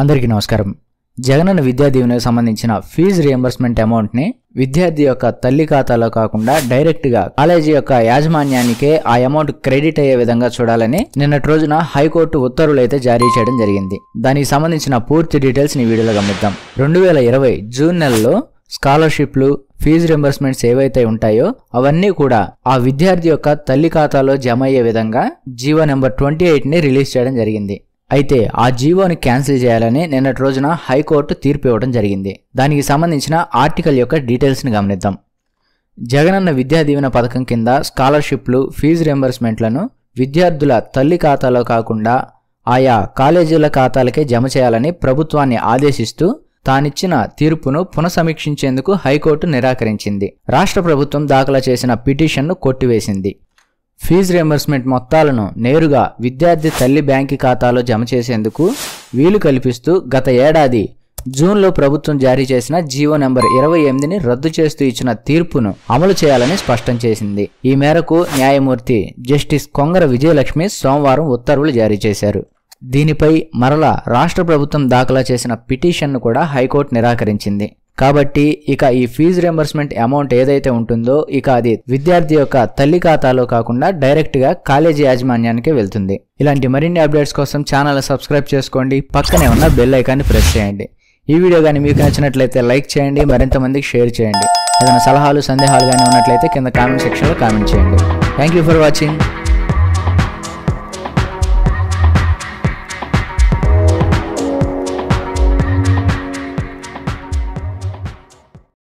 అందరికీ నమస్కారం జగనన్న విద్యా దీవెనకు సంబంధించిన ఫీజు రియంబర్స్మెంట్ అమౌంట్ని విద్యార్థి యొక్క తల్లి ఖాతాలో కాకుండా డైరెక్ట్గా కాలేజీ యొక్క యాజమాన్యానికే ఆ అమౌంట్ క్రెడిట్ అయ్యే విధంగా చూడాలని నిన్నటి రోజున హైకోర్టు ఉత్తర్వులు అయితే జారీ చేయడం జరిగింది దానికి సంబంధించిన పూర్తి డీటెయిల్స్ నీ వీడియోలో గమనిద్దాం రెండు వేల ఇరవై జూన్ నెలలో స్కాలర్షిప్లు ఫీజు రింబర్స్మెంట్స్ ఏవైతే ఉంటాయో అవన్నీ కూడా ఆ విద్యార్థి యొక్క తల్లి ఖాతాలో జమ అయ్యే విధంగా జీవో నెంబర్ ట్వంటీ ఎయిట్ని రిలీజ్ చేయడం జరిగింది అయితే ఆ జీవోని క్యాన్సిల్ చేయాలని నిన్నటి రోజున హైకోర్టు తీర్పు ఇవ్వడం జరిగింది దానికి సంబంధించిన ఆర్టికల్ యొక్క డీటెయిల్స్ని గమనిద్దాం జగనన్న విద్యా దీవెన పథకం కింద స్కాలర్షిప్లు ఫీజు రియంబర్స్మెంట్లను విద్యార్థుల తల్లి ఖాతాలో కాకుండా ఆయా కాలేజీల ఖాతాలకే జమ చేయాలని ప్రభుత్వాన్ని ఆదేశిస్తూ తానిచ్చిన తీర్పును పునఃసమీక్షించేందుకు హైకోర్టు నిరాకరించింది రాష్ట్ర ప్రభుత్వం దాఖలు చేసిన పిటిషన్ను కొట్టివేసింది ఫీజు రియంబర్స్మెంట్ మొత్తాలను నేరుగా విద్యార్థి తల్లి బ్యాంకు ఖాతాలో జమ చేసేందుకు వీలు కల్పిస్తూ గత ఏడాది జూన్లో ప్రభుత్వం జారీ చేసిన జీవో నెంబర్ ఇరవై ఎనిమిదిని రద్దు చేస్తూ ఇచ్చిన తీర్పును అమలు చేయాలని స్పష్టం చేసింది ఈ మేరకు న్యాయమూర్తి జస్టిస్ కొంగర విజయలక్ష్మి సోమవారం ఉత్తర్వులు జారీ చేశారు దీనిపై మరలా రాష్ట్ర ప్రభుత్వం దాఖలా చేసిన పిటిషన్ను కూడా హైకోర్టు నిరాకరించింది కాబట్టి ఇక ఈ ఫీజు రియంబర్స్మెంట్ అమౌంట్ ఏదైతే ఉంటుందో ఇక అది విద్యార్థి యొక్క తల్లి ఖాతాలో కాకుండా డైరెక్ట్గా కాలేజీ యాజమాన్యానికి వెళ్తుంది ఇలాంటి మరిన్ని అప్డేట్స్ కోసం ఛానల్ సబ్స్క్రైబ్ చేసుకోండి పక్కనే ఉన్న బెల్ ఐకాన్ని ప్రెస్ చేయండి ఈ వీడియో కానీ మీకు నచ్చినట్లయితే లైక్ చేయండి మరింత మందికి షేర్ చేయండి ఏదైనా సలహాలు సందేహాలు కానీ ఉన్నట్లయితే కింద కామెంట్ సెక్షన్లో కామెంట్ చేయండి థ్యాంక్ యూ ఫర్ వాచింగ్